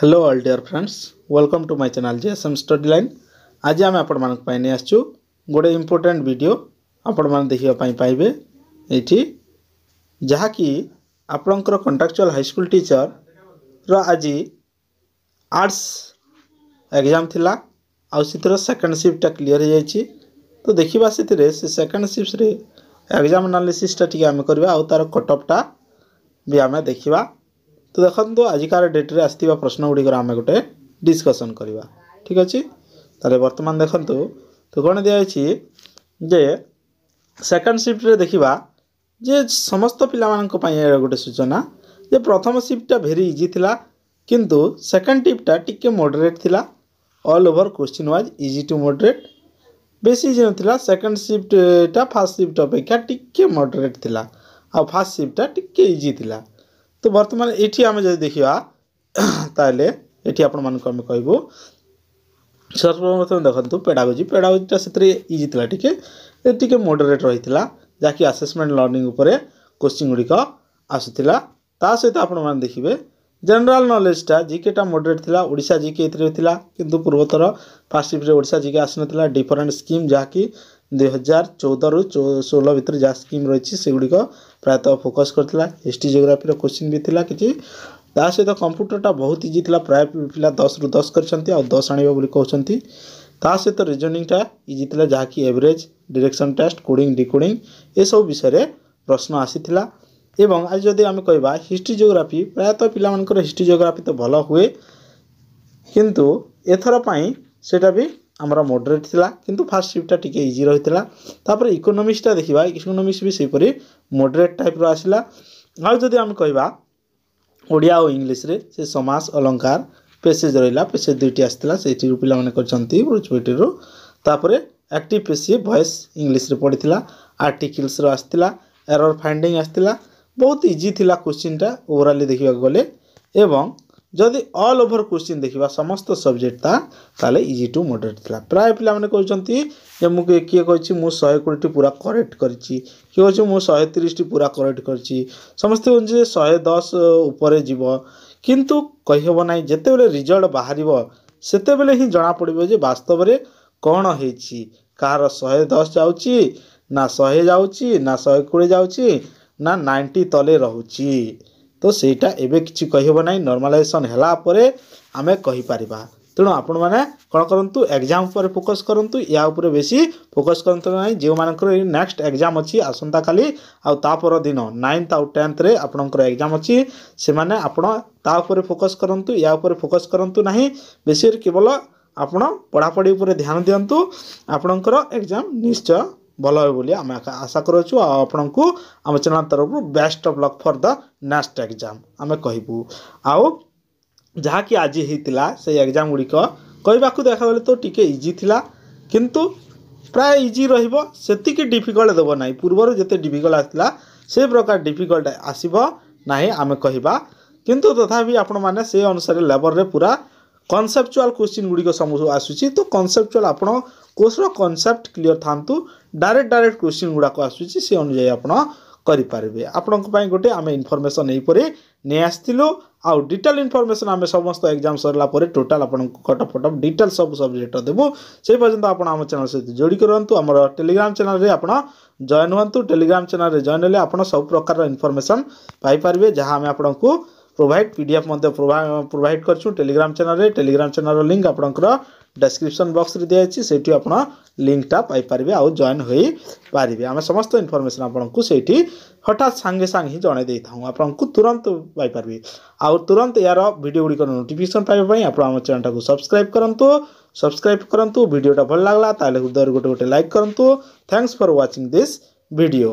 hello all dear friends welcome to my channel J JSM study line आज आम आपण मैं आसचु गोटे इम्पोर्टाट भिड आपण मैंने देखापे ये जहाँकि आपणकर कंट्राक्चुअल हाईस्कल टीचर रि आर्ट्स एग्जाम आर सेकेंड सिफ्टा क्लीअर हो जाए तो देखा से सेकेंड सिफ्ट्रे एग्जाम एनालीसीसटा टी आम करवा तार कटअपटा भी आम देखा ତ ଦେଖନ୍ତୁ ଆଜିକାର ଡେଟ୍ରେ ଆସିଥିବା ପ୍ରଶ୍ନ ଗୁଡ଼ିକର ଆମେ ଗୋଟେ ଡିସ୍କସନ୍ କରିବା ଠିକ୍ ଅଛି ତାହେଲେ ବର୍ତ୍ତମାନ ଦେଖନ୍ତୁ ତ କ'ଣ ଦିଆଯାଇଛି ଯେ ସେକେଣ୍ଡ ସିଫ୍ଟରେ ଦେଖିବା ଯେ ସମସ୍ତ ପିଲାମାନଙ୍କ ପାଇଁ ଏହାର ଗୋଟେ ସୂଚନା ଯେ ପ୍ରଥମ ସିଫ୍ଟଟା ଭେରି ଇଜି ଥିଲା କିନ୍ତୁ ସେକେଣ୍ଡ ଟିପ୍ଟା ଟିକେ ମଡ଼ରେଟ୍ ଥିଲା all over question wise easy to moderate ବେଶୀ ଇଜି ନଥିଲା ସେକେଣ୍ଡ ସିଫ୍ଟଟା ଫାର୍ଷ୍ଟ ସିଫ୍ଟ ଅପେକ୍ଷା ଟିକେ ମଡ଼ରେଟ୍ ଥିଲା ଆଉ ଫାର୍ଷ୍ଟ ସିଫ୍ଟଟା ଟିକେ ଇଜି ଥିଲା তো বর্তমানে এটি আমি যদি দেখিবা তাহলে এটি আপনার আমি কহবু সর্বপ্রথমে দেখুন পেডাগোজি পেডাগোজিটা সেতরে ইজি লা টিকে টিকে মডরেট রয়েছিল যা কি আসেসমেন্ট লর্নিং উপরে কোশ্চিন গুড়িক আসুলা তা সহিত আপনার দেখবে জেনারেল নলেজটা জিকেটা মডরেট লা ওড়শা জিকে এতে কিন্তু পূর্বতর ফার্স্ট ইভ্রে ওড়শা জিকে আসি নথিলা ডিফরেন্ট স্কিম যা কি ଦୁଇହଜାର ଚଉଦରୁ ଷୋହଳ ଭିତରେ ଯାହା ସ୍କିମ୍ ରହିଛି ସେଗୁଡ଼ିକ ପ୍ରାୟତଃ ଫୋକସ୍ କରିଥିଲା ହିଷ୍ଟ୍ରି ଜିଓଗ୍ରାଫିର କୋଶ୍ଚିନ୍ ବି ଥିଲା କିଛି ତା ସହିତ କମ୍ପ୍ୟୁଟରଟା ବହୁତ ଇଜି ଥିଲା ପ୍ରାୟ ପିଲା ଦଶରୁ ଦଶ କରିଛନ୍ତି ଆଉ ଦଶ ଆଣିବ ବୋଲି କହୁଛନ୍ତି ତା ସହିତ ରିଜନିଂଟା ଇଜି ଥିଲା ଯାହାକି average direction test coding decoding ଏସବୁ ବିଷୟରେ ପ୍ରଶ୍ନ ଆସିଥିଲା ଏବଂ ଆଜି ଯଦି ଆମେ କହିବା ହିଷ୍ଟ୍ରି ଜିଓଗ୍ରାଫି ପ୍ରାୟତଃ ପିଲାମାନଙ୍କର ହିଷ୍ଟ୍ରି ଜିଓଗ୍ରାଫି ତ ଭଲ ହୁଏ କିନ୍ତୁ ଏଥର ପାଇଁ ସେଇଟା ବି ଆମର ମଡ଼ରେଟ୍ ଥିଲା କିନ୍ତୁ ଫାର୍ଷ୍ଟ ସିଫ୍ଟଟା ଟିକେ ଇଜି ରହିଥିଲା ତା'ପରେ ଇକୋନୋମିକ୍ସଟା ଦେଖିବା ଇକୋନୋମିକ୍ସ ବି ସେହିପରି ମଡ଼ରେଟ୍ ଟାଇପ୍ର ଆସିଲା ଆଉ ଯଦି ଆମେ କହିବା ଓଡ଼ିଆ ଓ ଇଂଲିଶରେ ସେ ସମାସ ଅଲଙ୍କାର ପେସେଜ୍ ରହିଲା ପେସେଜ୍ ଦୁଇଟି ଆସିଥିଲା ସେଇଠିରୁ ପିଲାମାନେ କରିଛନ୍ତି ବ୍ରୁଜପେଟିରୁ ତାପରେ ଆକ୍ଟିଭ୍ ପେସିଭ୍ ଭଏସ୍ ଇଂଲିଶରେ ପଡ଼ିଥିଲା ଆର୍ଟିକିଲ୍ସର ଆସିଥିଲା ଏରର୍ ଫାଇଣ୍ଡିଂ ଆସିଥିଲା ବହୁତ ଇଜି ଥିଲା କୋଶ୍ଚିନ୍ଟା ଓଭରାଲି ଦେଖିବାକୁ ଗଲେ ଏବଂ ଯଦି ଅଲ୍ ଓଭର କ୍ୱେଶ୍ଚିନ୍ ଦେଖିବା ସମସ୍ତ ସବଜେକ୍ଟ ତା ତାହେଲେ ଇଜି ଟୁ ମଡରେଟ୍ ଥିଲା ପ୍ରାୟ ପିଲାମାନେ କହୁଛନ୍ତି ଯେ ମୁଁ କିଏ କହିଛି ମୁଁ ଶହେ କୋଡ଼ିଏଟି ପୁରା କରେକ୍ଟ କରିଛି କିଏ କହୁଛି ମୁଁ ଶହେ ତିରିଶଟି ପୁରା କରେକ୍ଟ କରିଛି ସମସ୍ତେ କହୁଛନ୍ତି ଯେ ଶହେ ଦଶ ଉପରେ ଯିବ କିନ୍ତୁ କହିହେବ ନାହିଁ ଯେତେବେଳେ ରିଜଲ୍ଟ ବାହାରିବ ସେତେବେଳେ ହିଁ ଜଣାପଡ଼ିବ ଯେ ବାସ୍ତବରେ କ'ଣ ହେଇଛି କାହାର ଶହେ ଦଶ ଯାଉଛି ନା ଶହେ ଯାଉଛି ନା ଶହେ କୋଡ଼ିଏ ଯାଉଛି ନା ନାଇଣ୍ଟି ତଳେ ରହୁଛି তো ସେଇଟା ଏବେ କିଛି କହିହେବ ନାହିଁ ନର୍ମାଲାଇଜେସନ୍ ହେଲା ପରେ ଆମେ କହିପାରିବା ତେଣୁ ଆପଣମାନେ କ'ଣ କରନ୍ତୁ ଏକ୍ଜାମ୍ ଉପରେ ଫୋକସ୍ କରନ୍ତୁ ଏହା ଉପରେ ବେଶୀ ଫୋକସ୍ କରନ୍ତୁ ନାହିଁ ଯେଉଁମାନଙ୍କର ଏଇ ନେକ୍ସଟ ଏକ୍ଜାମ୍ ଅଛି ଆସନ୍ତାକାଲି ଆଉ ତା ପରଦିନ ନାଇନ୍ଥ ଆଉ ଟେନ୍ଥରେ ଆପଣଙ୍କର ଏକ୍ଜାମ୍ ଅଛି ସେମାନେ ଆପଣ ତା ଉପରେ ଫୋକସ୍ କରନ୍ତୁ ଏହା ଉପରେ ଫୋକସ୍ କରନ୍ତୁ ନାହିଁ ବେଶୀ କେବଳ ଆପଣ ପଢ଼ାପଢ଼ି ଉପରେ ଧ୍ୟାନ ଦିଅନ୍ତୁ ଆପଣଙ୍କର ଏକ୍ଜାମ୍ ନିଶ୍ଚୟ ଭଲ ହେବ ବୋଲି ଆମେ ଆଶା କରୁଅଛୁ ଆଉ ଆପଣଙ୍କୁ ଆମ ଚ୍ୟାନେଲ୍ ତରଫରୁ best of luck for the next exam ଆମେ କହିବୁ ଆଉ ଯାହାକି ଆଜି ହେଇଥିଲା ସେଇ ଏକ୍ଜାମ୍ ଗୁଡ଼ିକ କହିବାକୁ ଦେଖାଗଲେ ତ ଟିକେ ଇଜି ଥିଲା କିନ୍ତୁ ପ୍ରାୟ ଇଜି ରହିବ ସେତିକି ଡିଫିକଲ୍ଟ ଦେବ ନାହିଁ ପୂର୍ବରୁ ଯେତେ ଡିଫିକଲ୍ଟ ଆସିଥିଲା ସେ ପ୍ରକାର ଡିଫିକଲ୍ଟ ଆସିବ ନାହିଁ ଆମେ କହିବା କିନ୍ତୁ ତଥାପି ଆପଣମାନେ ସେ ଅନୁସାରେ ଲେବଲ୍ରେ ପୁରା କନସେପ୍ଚୁଆଲ୍ କୋଶ୍ଚିନ୍ ଗୁଡ଼ିକ ସବୁ ଆସୁଛି ତ କନସେପ୍ଚୁଆଲ୍ ଆପଣ କୋର୍ସର କନସେପ୍ଟ କ୍ଲିଅର୍ ଥାନ୍ତୁ ଡାଇରେକ୍ଟ ଡାଇରେକ୍ଟ କୋଶ୍ଚିନ୍ ଗୁଡ଼ାକ ଆସୁଛି ସେ ଅନୁଯାୟୀ ଆପଣ କରିପାରିବେ ଆପଣଙ୍କ ପାଇଁ ଗୋଟେ ଆମେ ଇନଫର୍ମେସନ୍ ଏହିପରି ନେଇ ଆସିଥିଲୁ ଆଉ ଡିଟେଲ୍ ଇନଫର୍ମେସନ୍ ଆମେ ସମସ୍ତ ଏକ୍ଜାମ୍ ସରିଲା ପରେ ଟୋଟାଲ୍ ଆପଣଙ୍କୁ କଟଅଫ୍ ଫଟଅଫ୍ ଡିଟେଲ୍ ସବୁ ସବଜେକ୍ଟର ଦେବୁ ସେଇ ପର୍ଯ୍ୟନ୍ତ ଆପଣ ଆମ ଚ୍ୟାନେଲ୍ ସହିତ ଯୋଡ଼ିକି ରୁହନ୍ତୁ ଆମର ଟେଲିଗ୍ରାମ୍ ଚ୍ୟାନେଲ୍ରେ ଆପଣ ଜଏନ୍ ହୁଅନ୍ତୁ ଟେଲିଗ୍ରାମ୍ ଚ୍ୟାନେଲ୍ରେ ଜଏନ୍ ହେଲେ ଆପଣ ସବୁ ପ୍ରକାରର ଇନଫର୍ମେସନ୍ ପାଇପାରିବେ ଯାହା ଆମେ ଆପଣଙ୍କୁ ପ୍ରୋଭାଇଡ଼ ପି ଡି ଏଫ୍ ମଧ୍ୟ ପ୍ରୋଭାଇଡ଼ କରିଛୁ ଟେଲିଗ୍ରାମ ଚ୍ୟାନେଲରେ ଟେଲିଗ୍ରାମ ଚ୍ୟାନେଲର ଲିଙ୍କ୍ ଆପଣଙ୍କର ଡେସ୍କ୍ରିପସନ୍ ବକ୍ସରେ ଦିଆଯାଇଛି ସେଇଠି ଆପଣ ଲିଙ୍କ୍ଟା ପାଇପାରିବେ ଆଉ ଜଏନ୍ ହୋଇପାରିବେ ଆମେ ସମସ୍ତ ଇନଫର୍ମେସନ୍ ଆପଣଙ୍କୁ ସେଇଠି ହଠାତ୍ ସାଙ୍ଗେ ସାଙ୍ଗେ ହିଁ ଜଣାଇ ଦେଇଥାଉ ଆପଣଙ୍କୁ ତୁରନ୍ତ ପାଇପାରିବେ ଆଉ ତୁରନ୍ତ ଏହାର ଭିଡ଼ିଓ ଗୁଡ଼ିକର ନୋଟିଫିକେସନ୍ ପାଇବା ପାଇଁ ଆପଣ ଆମ ଚ୍ୟାନେଲ୍ଟାକୁ ସବସ୍କ୍ରାଇବ୍ କରନ୍ତୁ ସବସ୍କ୍ରାଇବ୍ କରନ୍ତୁ ଭିଡ଼ିଓଟା ଭଲ ଲାଗିଲା ତାହେଲେ ହୃଦୟରୁ ଗୋଟେ ଗୋଟେ ଲାଇକ୍ କରନ୍ତୁ thanks for watching this video